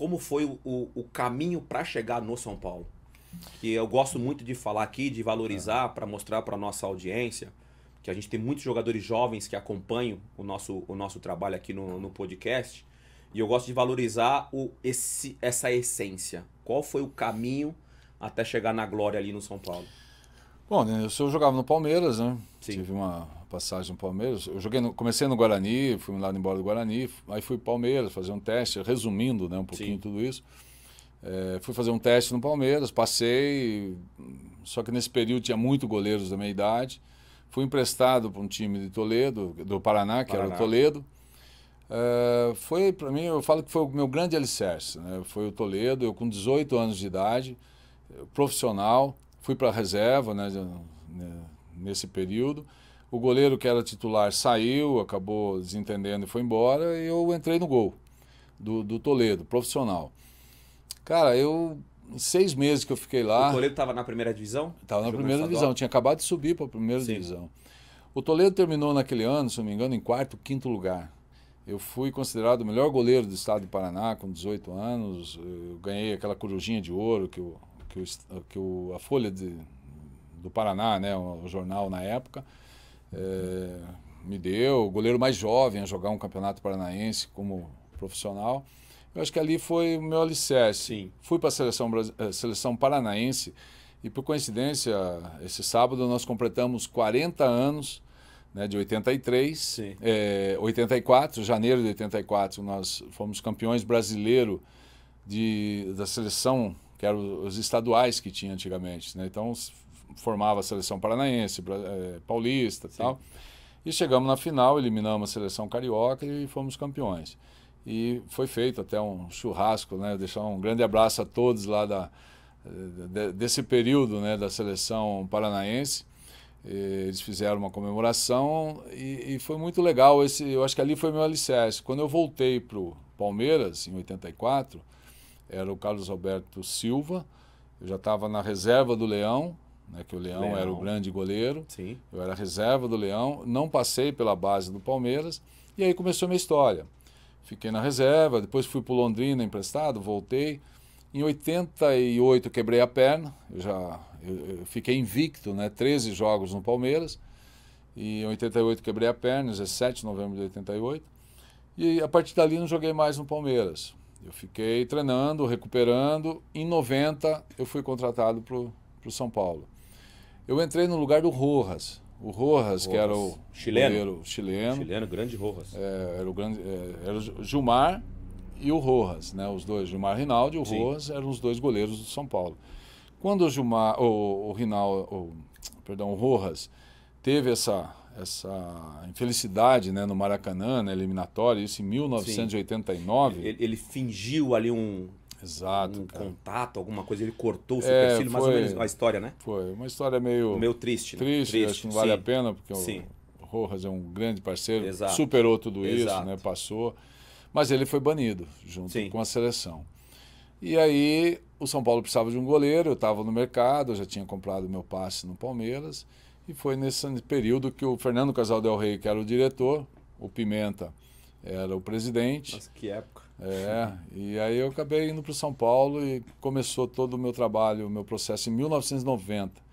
como foi o, o caminho para chegar no São Paulo. Que eu gosto muito de falar aqui, de valorizar, para mostrar para nossa audiência, que a gente tem muitos jogadores jovens que acompanham o nosso, o nosso trabalho aqui no, no podcast. E eu gosto de valorizar o, esse, essa essência. Qual foi o caminho até chegar na glória ali no São Paulo? Bom, né, eu só jogava no Palmeiras, né? Sim. Tive uma, passagem no Palmeiras. Eu joguei no, comecei no Guarani, fui lá embora do Guarani, aí fui Palmeiras fazer um teste, resumindo né, um pouquinho Sim. tudo isso. É, fui fazer um teste no Palmeiras, passei, só que nesse período tinha muito goleiros da minha idade. Fui emprestado para um time de Toledo, do Paraná, que Paraná. era o Toledo. É, foi, para mim, eu falo que foi o meu grande alicerce. Né? Foi o Toledo, eu com 18 anos de idade, profissional, fui para a reserva né, nesse período. O goleiro que era titular saiu, acabou desentendendo e foi embora. E eu entrei no gol do, do Toledo, profissional. Cara, eu. seis meses que eu fiquei lá. O Toledo estava na primeira divisão? Estava na primeira divisão, tinha acabado de subir para a primeira Sim. divisão. O Toledo terminou naquele ano, se não me engano, em quarto, quinto lugar. Eu fui considerado o melhor goleiro do estado do Paraná com 18 anos. Eu ganhei aquela corujinha de ouro que, o, que, o, que o, a Folha de, do Paraná, né, o jornal na época, é, me deu, o goleiro mais jovem a jogar um campeonato paranaense como profissional. Eu acho que ali foi o meu alicerce. Sim. Fui para a seleção, eh, seleção paranaense e, por coincidência, esse sábado nós completamos 40 anos, né, de 83, é, 84, janeiro de 84, nós fomos campeões brasileiro de, da seleção, que eram os estaduais que tinha antigamente. Né? Então, formava a seleção paranaense, eh, paulista e tal. E chegamos na final, eliminamos a seleção carioca e fomos campeões. E foi feito até um churrasco, né? Deixar um grande abraço a todos lá da, eh, de, desse período né, da seleção paranaense. Eles fizeram uma comemoração e, e, foi muito legal. Esse, eu acho que ali foi meu alicerce. Quando eu voltei para o Palmeiras, em 84, era o Carlos Alberto Silva. Eu já estava na reserva do Leão né, que o Leão, Leão, era o grande goleiro. Sim. Eu era reserva do Leão, não passei pela base do Palmeiras e aí começou a minha história. Fiquei na reserva, depois fui para Londrina emprestado, voltei. Em 88 quebrei a perna, eu já eu, eu fiquei invicto, né, 13 jogos no Palmeiras. E em 88 quebrei a perna, 17 de novembro de 88. E a partir dali não joguei mais no Palmeiras. Eu fiquei treinando, recuperando. Em 90 eu fui contratado para o São Paulo. Eu entrei no lugar do Rojas. O Rojas, Rojas. que era o chileno. Goleiro, chileno. Chileno, grande Rojas. É, era o grande. É, era o Gilmar e o Rojas, né? Os dois, Gilmar Rinaldi e o Sim. Rojas eram os dois goleiros do São Paulo. Quando o Gilmar, o, o o, perdão, o Rojas teve essa essa infelicidade né, no Maracanã, na eliminatória, isso em 1989. Ele, ele, fingiu ali um Exato, um cara. É. contato, alguma coisa, ele cortou o supercílio, é, mais ou menos a história, né? Foi, uma história meio... Meio triste, né? Triste, triste acho que não vale sim. a pena, porque sim. o Rojas é um grande parceiro, Exato. superou tudo Exato. isso, né? Passou, mas ele foi banido junto sim. com a seleção. E aí o São Paulo precisava de um goleiro, eu estava no mercado, eu já tinha comprado meu passe no Palmeiras, e foi nesse período que o Fernando Casal Del Rey, que era o diretor, o Pimenta era o presidente. Nossa, que época. É, e aí eu acabei indo para São Paulo e começou todo o meu trabalho, o meu processo em 1990.